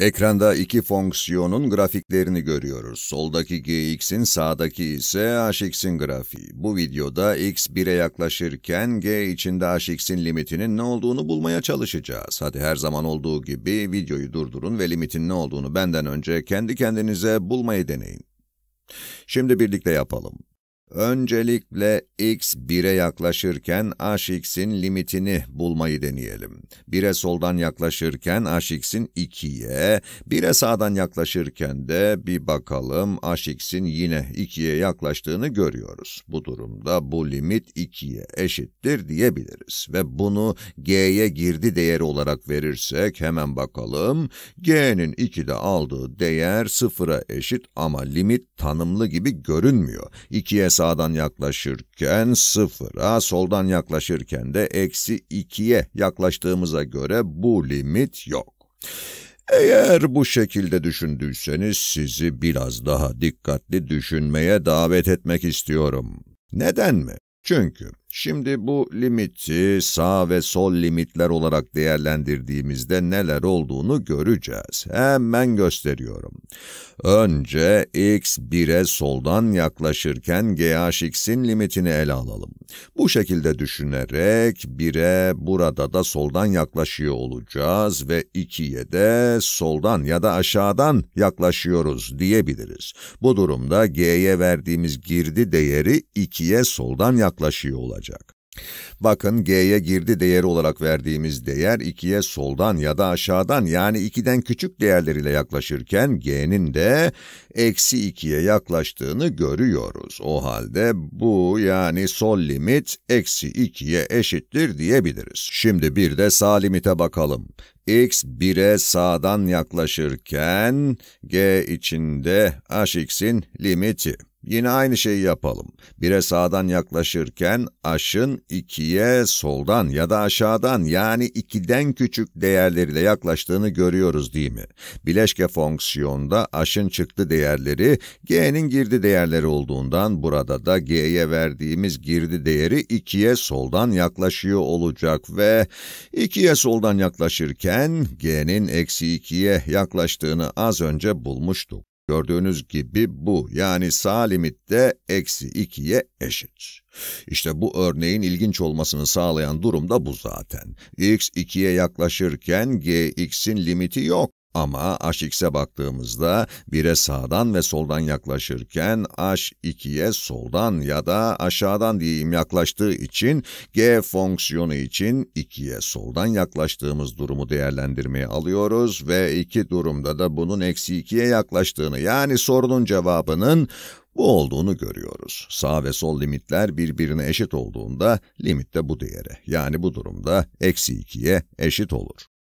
Ekranda iki fonksiyonun grafiklerini görüyoruz. Soldaki gx'in sağdaki ise hx'in grafiği. Bu videoda x 1'e yaklaşırken g içinde hx'in limitinin ne olduğunu bulmaya çalışacağız. Hadi her zaman olduğu gibi videoyu durdurun ve limitin ne olduğunu benden önce kendi kendinize bulmayı deneyin. Şimdi birlikte yapalım. Öncelikle x 1'e yaklaşırken hx'in limitini bulmayı deneyelim. 1'e soldan yaklaşırken hx'in 2'ye, 1'e sağdan yaklaşırken de bir bakalım hx'in yine 2'ye yaklaştığını görüyoruz. Bu durumda bu limit 2'ye eşittir diyebiliriz ve bunu g'ye girdi değeri olarak verirsek hemen bakalım. g'nin 2'de aldığı değer 0'a eşit ama limit tanımlı gibi görünmüyor. 2'ye sağdan yaklaşırken sıfıra, soldan yaklaşırken de eksi ikiye yaklaştığımıza göre bu limit yok. Eğer bu şekilde düşündüyseniz sizi biraz daha dikkatli düşünmeye davet etmek istiyorum. Neden mi? Çünkü Şimdi bu limiti sağ ve sol limitler olarak değerlendirdiğimizde neler olduğunu göreceğiz. Hemen gösteriyorum. Önce x 1'e soldan yaklaşırken GHX'in limitini ele alalım. Bu şekilde düşünerek 1'e burada da soldan yaklaşıyor olacağız ve 2'ye de soldan ya da aşağıdan yaklaşıyoruz diyebiliriz. Bu durumda G'ye verdiğimiz girdi değeri 2'ye soldan yaklaşıyor olacak olacak. Bakın G'ye girdi değeri olarak verdiğimiz değer 2'ye soldan ya da aşağıdan yani 2'den küçük değerleriyle yaklaşırken G'nin de eksi 2'ye yaklaştığını görüyoruz. O halde bu yani sol limit eksi 2'ye eşittir diyebiliriz. Şimdi bir de sağ limite bakalım. x 1'e sağdan yaklaşırken g içinde x'in limiti. Yine aynı şeyi yapalım. Bire sağdan yaklaşırken aşın ikiye soldan ya da aşağıdan yani 2'den küçük değerleriyle yaklaştığını görüyoruz değil mi? Bileşke fonksiyonda aşın çıktı değerleri g'nin girdi değerleri olduğundan burada da g'ye verdiğimiz girdi değeri ikiye soldan yaklaşıyor olacak ve ikiye soldan yaklaşırken g'nin eksi ikiye yaklaştığını az önce bulmuştuk. Gördüğünüz gibi bu yani sağ limit de eksi 2'ye eşit. İşte bu örneğin ilginç olmasını sağlayan durum da bu zaten. x 2'ye yaklaşırken gx'in limiti yok. Ama H2'e baktığımızda 1'e sağdan ve soldan yaklaşırken H2'ye soldan ya da aşağıdan diyeyim yaklaştığı için G fonksiyonu için 2'ye soldan yaklaştığımız durumu değerlendirmeye alıyoruz ve iki durumda da bunun eksi 2'ye yaklaştığını yani sorunun cevabının bu olduğunu görüyoruz. Sağ ve sol limitler birbirine eşit olduğunda limit de bu değere yani bu durumda eksi 2'ye eşit olur.